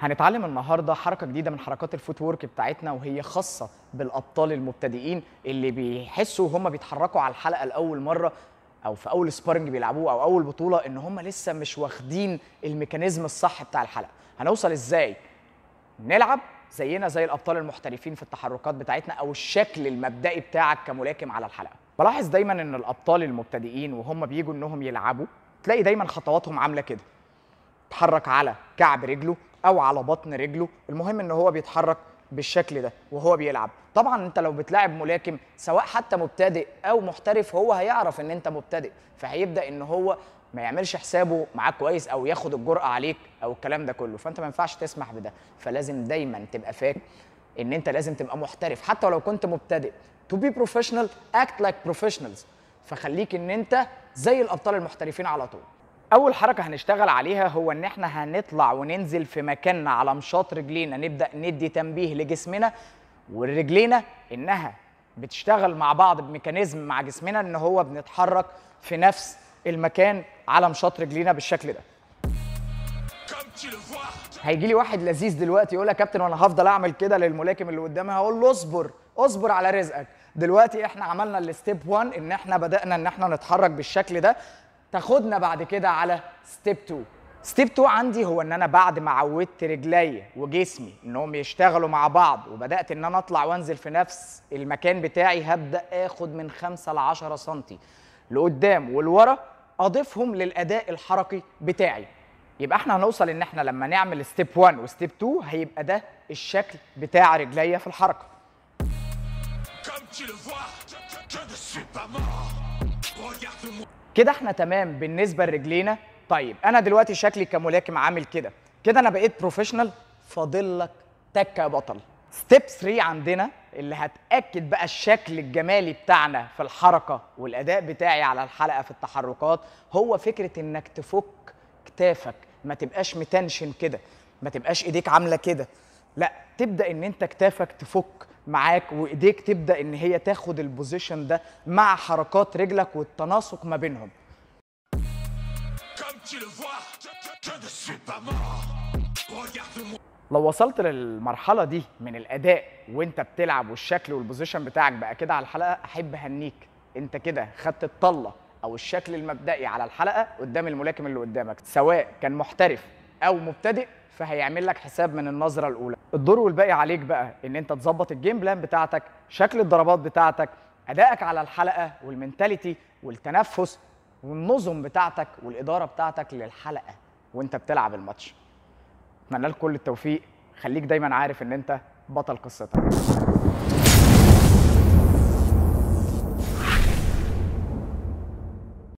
هنتعلم النهارده حركه جديده من حركات الفوت وورك بتاعتنا وهي خاصه بالابطال المبتدئين اللي بيحسوا وهم بيتحركوا على الحلقه لاول مره او في اول سبارنج بيلعبوه او اول بطوله ان هم لسه مش واخدين الميكانيزم الصح بتاع الحلقه هنوصل ازاي نلعب زينا زي الابطال المحترفين في التحركات بتاعتنا او الشكل المبدئي بتاعك كملاكم على الحلقه بلاحظ دايما ان الابطال المبتدئين وهم بييجوا انهم يلعبوا تلاقي دايما خطواتهم عامله كده اتحرك على كعب رجله او على بطن رجله المهم ان هو بيتحرك بالشكل ده وهو بيلعب طبعا انت لو بتلاعب ملاكم سواء حتى مبتدئ او محترف هو هيعرف ان انت مبتدئ فهيبدا ان هو ما يعملش حسابه معاك كويس او ياخد الجرأه عليك او الكلام ده كله فانت ما ينفعش تسمح بده فلازم دايما تبقى فاك ان انت لازم تبقى محترف حتى ولو كنت مبتدئ تو بي بروفيشنال اكت لايك بروفيشنالز فخليك ان انت زي الابطال المحترفين على طول اول حركه هنشتغل عليها هو ان احنا هنطلع وننزل في مكاننا على مشاط رجلينا نبدا ندي تنبيه لجسمنا ورجلينا انها بتشتغل مع بعض بميكانيزم مع جسمنا ان هو بنتحرك في نفس المكان على مشاط رجلينا بالشكل ده هيجي لي واحد لذيذ دلوقتي يقول يا كابتن وانا هفضل اعمل كده للملاكم اللي قدامي هقول له اصبر اصبر على رزقك دلوقتي احنا عملنا الستيب 1 ان احنا بدانا ان احنا نتحرك بالشكل ده تاخدنا بعد كده على ستيب 2 ستيب 2 عندي هو ان انا بعد ما عودت رجلي وجسمي انهم يشتغلوا مع بعض وبدات ان انا اطلع وانزل في نفس المكان بتاعي هبدا اخد من 5 ل 10 سم لقدام ولورا اضيفهم للاداء الحركي بتاعي يبقى احنا هنوصل ان احنا لما نعمل ستيب 1 وستيب 2 هيبقى ده الشكل بتاع رجلي في الحركه كده احنا تمام بالنسبه لرجلينا طيب انا دلوقتي شكلي كملاكم عامل كده كده انا بقيت بروفيشنال فاضل لك تكه يا بطل ستيب 3 عندنا اللي هتاكد بقى الشكل الجمالي بتاعنا في الحركه والاداء بتاعي على الحلقه في التحركات هو فكره انك تفك كتافك ما تبقاش متنشن كده ما تبقاش ايديك عامله كده لا تبدا ان انت كتافك تفك معاك وايديك تبدا ان هي تاخد البوزيشن ده مع حركات رجلك والتناسق ما بينهم لو وصلت للمرحله دي من الاداء وانت بتلعب والشكل والبوزيشن بتاعك بقى كده على الحلقه احب اهنيك انت كده خدت الطله او الشكل المبدئي على الحلقه قدام الملاكم اللي قدامك سواء كان محترف او مبتدئ فهيعمل لك حساب من النظره الاولى الدور والباقي عليك بقى ان انت تظبط الجيم بلان بتاعتك شكل الضربات بتاعتك ادائك على الحلقه والمنتاليتي والتنفس والنظم بتاعتك والاداره بتاعتك للحلقه وانت بتلعب الماتش اتمنى لك كل التوفيق خليك دايما عارف ان انت بطل قصتك